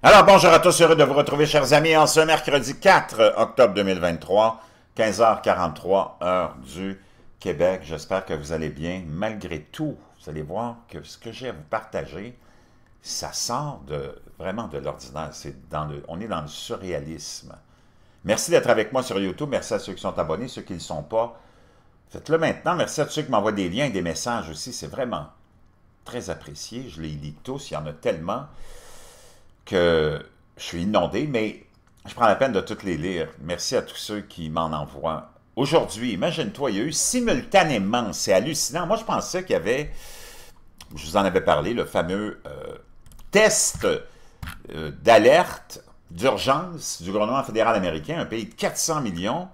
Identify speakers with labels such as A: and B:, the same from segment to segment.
A: Alors bonjour à tous, heureux de vous retrouver chers amis en ce mercredi 4 octobre 2023, 15h43 heure du Québec. J'espère que vous allez bien malgré tout. Vous allez voir que ce que j'ai à vous partager, ça sort de, vraiment de l'ordinaire. dans on est dans le surréalisme. Merci d'être avec moi sur YouTube. Merci à ceux qui sont abonnés, ceux qui ne le sont pas. Faites-le maintenant. Merci à ceux qui m'envoient des liens et des messages aussi. C'est vraiment très apprécié. Je les lis tous. Il y en a tellement que je suis inondé, mais je prends la peine de toutes les lire. Merci à tous ceux qui m'en envoient. Aujourd'hui, imagine-toi, il y a eu simultanément, c'est hallucinant. Moi, je pensais qu'il y avait, je vous en avais parlé, le fameux euh, test euh, d'alerte d'urgence du gouvernement fédéral américain, un pays de 400 millions,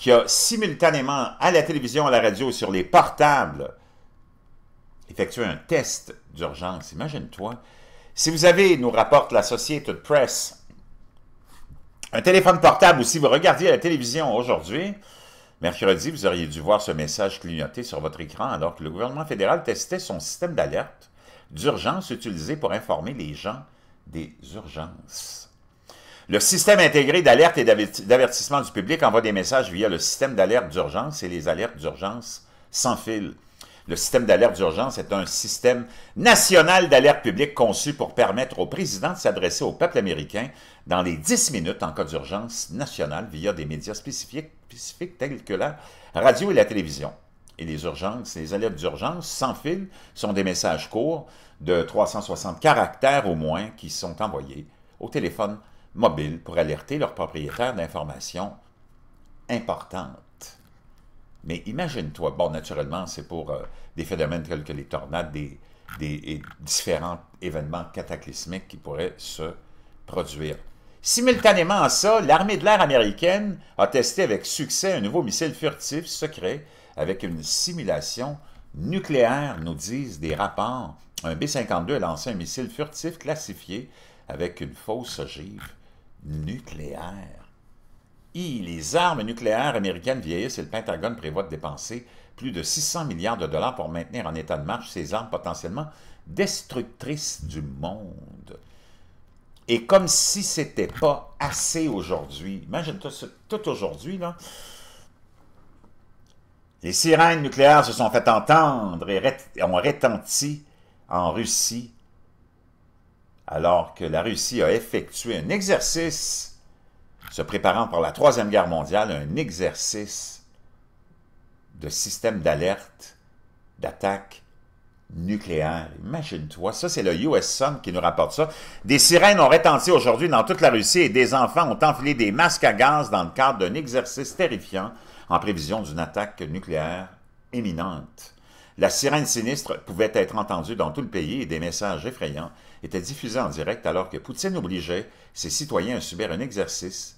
A: qui a simultanément, à la télévision, à la radio, sur les portables, effectué un test d'urgence. Imagine-toi. Si vous avez, nous rapporte l'Associated Press, un téléphone portable ou si vous regardiez la télévision aujourd'hui, mercredi, vous auriez dû voir ce message clignoter sur votre écran alors que le gouvernement fédéral testait son système d'alerte d'urgence utilisé pour informer les gens des urgences. Le système intégré d'alerte et d'avertissement du public envoie des messages via le système d'alerte d'urgence et les alertes d'urgence sans fil. Le système d'alerte d'urgence est un système national d'alerte publique conçu pour permettre au président de s'adresser au peuple américain dans les 10 minutes en cas d'urgence nationale via des médias spécifiques, tels que la radio et la télévision et les urgences, les alertes d'urgence sans fil sont des messages courts de 360 caractères au moins qui sont envoyés au téléphone mobile pour alerter leurs propriétaires d'informations importantes. Mais imagine-toi, bon, naturellement, c'est pour euh, des phénomènes tels que les tornades, des, différents événements cataclysmiques qui pourraient se produire. Simultanément à ça, l'armée de l'air américaine a testé avec succès un nouveau missile furtif secret avec une simulation nucléaire, nous disent des rapports. Un B-52 a lancé un missile furtif classifié avec une fausse ogive nucléaire les armes nucléaires américaines vieillissent et le Pentagone prévoit de dépenser plus de 600 milliards de dollars pour maintenir en état de marche ces armes potentiellement destructrices du monde. Et comme si c'était pas assez aujourd'hui, imagine tout, tout aujourd'hui, là, les sirènes nucléaires se sont fait entendre et ont rétenti en Russie, alors que la Russie a effectué un exercice se préparant pour la Troisième Guerre mondiale, un exercice de système d'alerte, d'attaque nucléaire. Imagine-toi, ça c'est le US Sun qui nous rapporte ça. Des sirènes ont retenti aujourd'hui dans toute la Russie et des enfants ont enfilé des masques à gaz dans le cadre d'un exercice terrifiant en prévision d'une attaque nucléaire imminente. La sirène sinistre pouvait être entendue dans tout le pays et des messages effrayants étaient diffusés en direct alors que Poutine obligeait ses citoyens à subir un exercice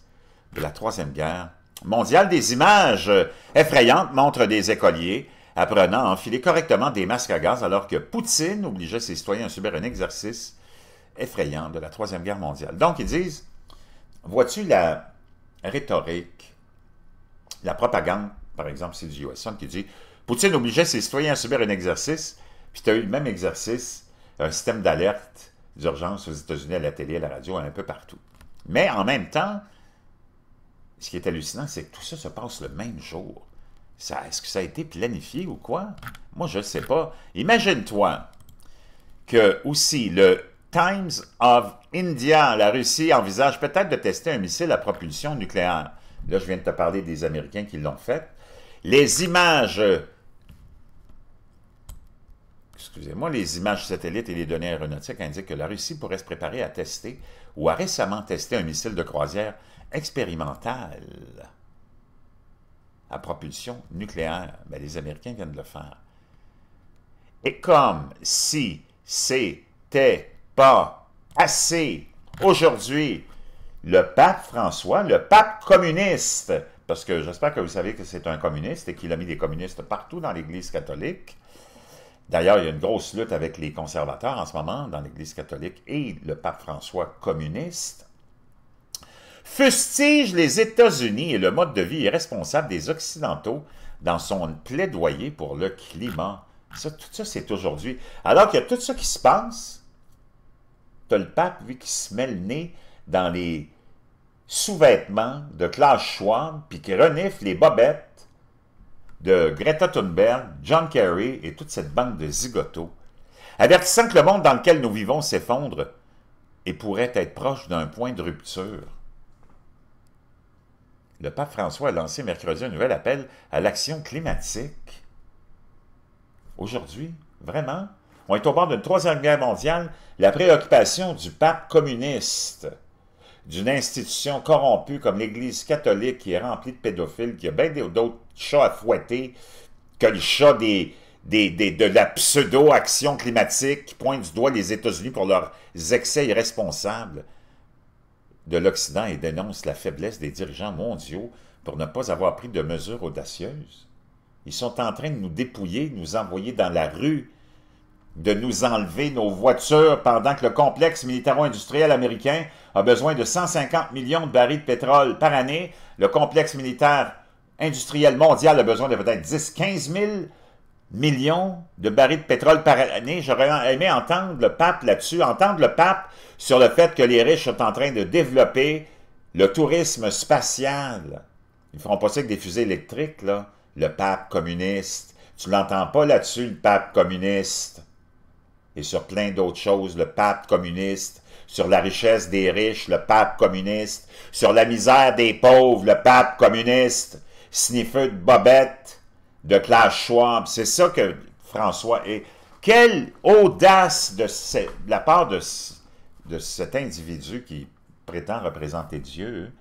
A: de la Troisième Guerre mondiale. Des images euh, effrayantes montrent des écoliers apprenant à enfiler correctement des masques à gaz alors que Poutine obligeait ses citoyens à subir un exercice effrayant de la Troisième Guerre mondiale. Donc, ils disent, vois-tu la rhétorique, la propagande, par exemple, c'est du USN qui dit, Poutine obligeait ses citoyens à subir un exercice, puis tu as eu le même exercice, un système d'alerte d'urgence aux États-Unis, à la télé, à la radio, un peu partout. Mais en même temps, ce qui est hallucinant, c'est que tout ça se passe le même jour. Est-ce que ça a été planifié ou quoi? Moi, je ne sais pas. Imagine-toi que aussi le Times of India, la Russie, envisage peut-être de tester un missile à propulsion nucléaire. Là, je viens de te parler des Américains qui l'ont fait. Les images, excusez-moi, les images satellites et les données aéronautiques indiquent que la Russie pourrait se préparer à tester ou a récemment testé un missile de croisière expérimentale à propulsion nucléaire. mais ben, les Américains viennent de le faire. Et comme si c'était pas assez aujourd'hui, le pape François, le pape communiste, parce que j'espère que vous savez que c'est un communiste et qu'il a mis des communistes partout dans l'Église catholique. D'ailleurs, il y a une grosse lutte avec les conservateurs en ce moment dans l'Église catholique et le pape François communiste fustige les États-Unis et le mode de vie irresponsable des Occidentaux dans son plaidoyer pour le climat. tout ça, c'est aujourd'hui. Alors qu'il y a tout ça qui se passe, tu as le pape, lui, qui se met le nez dans les sous-vêtements de Klaus Schwab, puis qui renifle les bobettes de Greta Thunberg, John Kerry et toute cette bande de zigotos, avertissant que le monde dans lequel nous vivons s'effondre et pourrait être proche d'un point de rupture le pape François a lancé mercredi un nouvel appel à l'action climatique. Aujourd'hui, vraiment, on est au bord d'une troisième guerre mondiale, la préoccupation du pape communiste, d'une institution corrompue comme l'Église catholique qui est remplie de pédophiles, qui a bien d'autres chats à fouetter que le chat de la pseudo-action climatique qui pointe du doigt les États-Unis pour leurs excès irresponsables de l'Occident et dénonce la faiblesse des dirigeants mondiaux pour ne pas avoir pris de mesures audacieuses. Ils sont en train de nous dépouiller, de nous envoyer dans la rue, de nous enlever nos voitures pendant que le complexe militaro-industriel américain a besoin de 150 millions de barils de pétrole par année. Le complexe militaire industriel mondial a besoin de peut-être 10-15 000 millions de barils de pétrole par année. J'aurais aimé entendre le pape là-dessus, entendre le pape sur le fait que les riches sont en train de développer le tourisme spatial. Ils feront pas ça avec des fusées électriques, là. Le pape communiste. Tu l'entends pas là-dessus, le pape communiste. Et sur plein d'autres choses, le pape communiste. Sur la richesse des riches, le pape communiste. Sur la misère des pauvres, le pape communiste. sniffet de bobette de Klaus Schwab. C'est ça que François est. Quelle audace de, la part de, cet individu qui prétend représenter Dieu.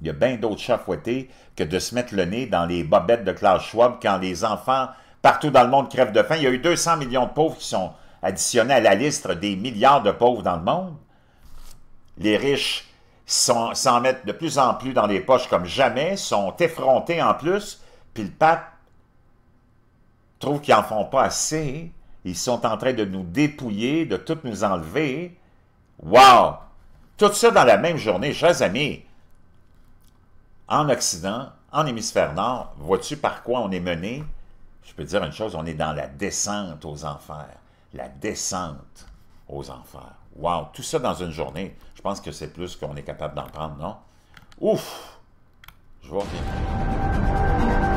A: Il y a bien d'autres chats fouettés que de se mettre le nez dans les bobettes de Klaus Schwab quand les enfants partout dans le monde crèvent de faim. Il y a eu 200 millions de pauvres qui sont additionnés à la liste des milliards de pauvres dans le monde. Les riches s'en mettent de plus en plus dans les poches comme jamais, sont effrontés en plus, puis le pape trouvent qu'ils n'en font pas assez. Ils sont en train de nous dépouiller, de tout nous enlever. Wow! Tout ça dans la même journée, chers amis. En Occident, en hémisphère nord, vois-tu par quoi on est mené? Je peux dire une chose, on est dans la descente aux enfers. La descente aux enfers. Wow! Tout ça dans une journée. Je pense que c'est plus qu'on est capable d'en prendre, non? Ouf! Je vois.